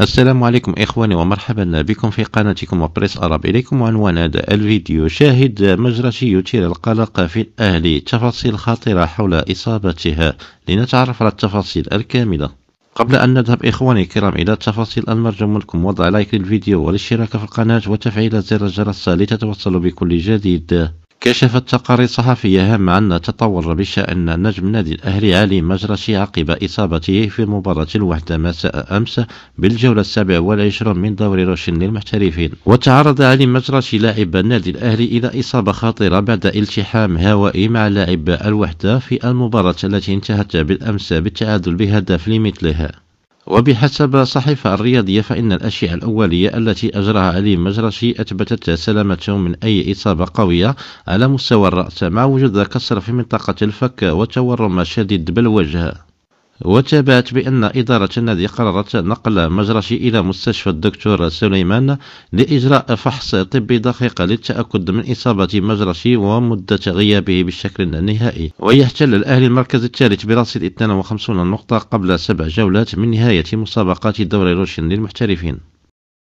السلام عليكم إخواني ومرحبا بكم في قناتكم وبريس أرب إليكم عنوان هذا الفيديو شاهد مجرشي يثير القلق في الأهلي تفاصيل خطيرة حول إصابتها لنتعرف على التفاصيل الكاملة قبل أن نذهب إخواني الكرام إلى التفاصيل المرجو منكم وضع لايك للفيديو والاشتراك في القناة وتفعيل زر الجرس لتتوصلوا بكل جديد كشفت تقارير صحفية هامة عن تطور بشأن نجم نادي الأهلي علي مجرشي عقب إصابته في مباراة الوحدة مساء أمس بالجولة السابعة والعشرون من دوري روشن للمحترفين وتعرض علي مجرشي لاعب النادي الأهلي إلى إصابة خطيرة بعد التحام هوائي مع لاعب الوحدة في المباراة التي انتهت بالأمس بالتعادل بهدف لمثلها وبحسب صحيفة الرياضية فإن الأشعة الأولية التي أجراها علي مجرشي أثبتت سلامته من أي إصابة قوية على مستوى الرأس مع وجود كسر في منطقة الفك وتورم شديد بالوجه وتابعت بأن إدارة النادي قررت نقل مجرشي إلى مستشفى الدكتور سليمان لإجراء فحص طبي دقيق للتأكد من إصابة مجرشي ومدة غيابه بالشكل النهائي ويحتل الأهلي المركز الثالث برصيد 52 نقطة قبل سبع جولات من نهاية مسابقات دوري روشن للمحترفين